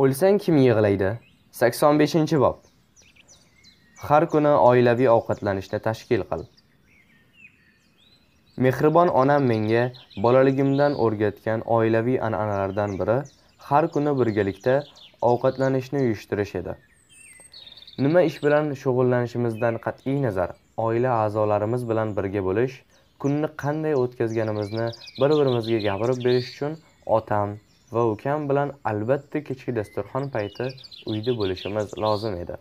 O'lsang kim yig'laydi? 85-bob. Har kuni oilaviy ovqatlanishda tashkil qil. Mehribon onam menga bolaligimdan o'rgatgan oilaviy an'analardan biri har kuni birgalikda ovqatlanishni uyushtirish edi. Nima ish bilan shug'ullanishimizdan qat'iy nazar, oila a'zolarimiz bilan birga bo'lish, kunni qanday o'tkazganimizni bir-birimizga gapirib berish uchun otam va ukam bilan albatta kechki dasturxon payti uyda bo'lishimiz lozim edi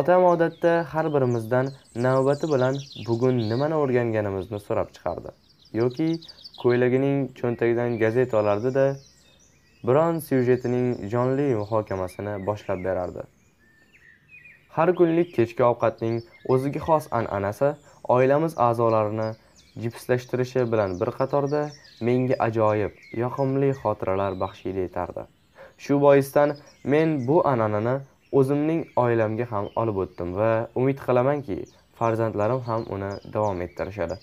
otam odatda har birimizdan navbati bilan bugun nimani o'rganganimizni so'rab chiqardi yoki ko'ylagining cho'ntagidan gazeta olardida biron syujetining jonli muhokamasini boshlab berardi har kunlik kechki ovqatning o'ziga xos an'anasi oilamiz a'zolarini jipslashtirishi bilan bir qatorda menga ajoyib yoqimli xotiralar baxshida etardi shu boisdan men bu an'anani o'zimning oilamga ham olib o'tdim va umid qilamanki farzandlarim ham uni davom ettirishadi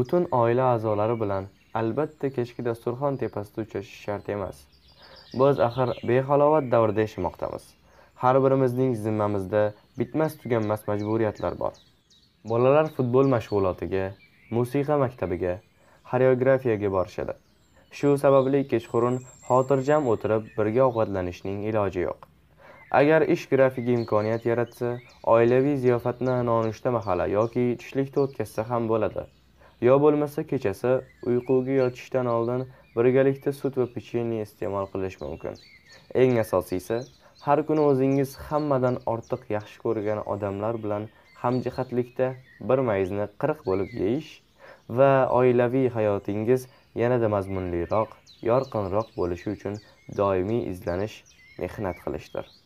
butun oila a'zolari bilan albatta kechki dasturxon tepasida uchrashish shart emas biz axir behalovat davrda yashamoqdamiz har birimizning zimmamizda bitmas tuganmas majburiyatlar bor bolalar futbol mashg'ulotiga musiqa maktabiga xoreografiyaga borishadi shu sababli kechqurun xotirjam o'tirib birga ovqatlanishning iloji yo'q agar ish grafigi imkoniyat yaratsa oilaviy ziyofatni nonushta mahali yoki tushlikda o'tkazsa ham bo'ladi yo bo'lmasa kechasi uyquga yotishdan oldin birgalikda sut va pechenye iste'mol qilish mumkin eng asosiysi har kuni o'zingiz hammadan ortiq yaxshi ko'rgan odamlar bilan hamjihatlikda bir mayizni qirq bo'lib yeyish va oilaviy hayotingiz yanada mazmunliroq yorqinroq bo'lishi uchun doimiy izlanish mehnat qilishdir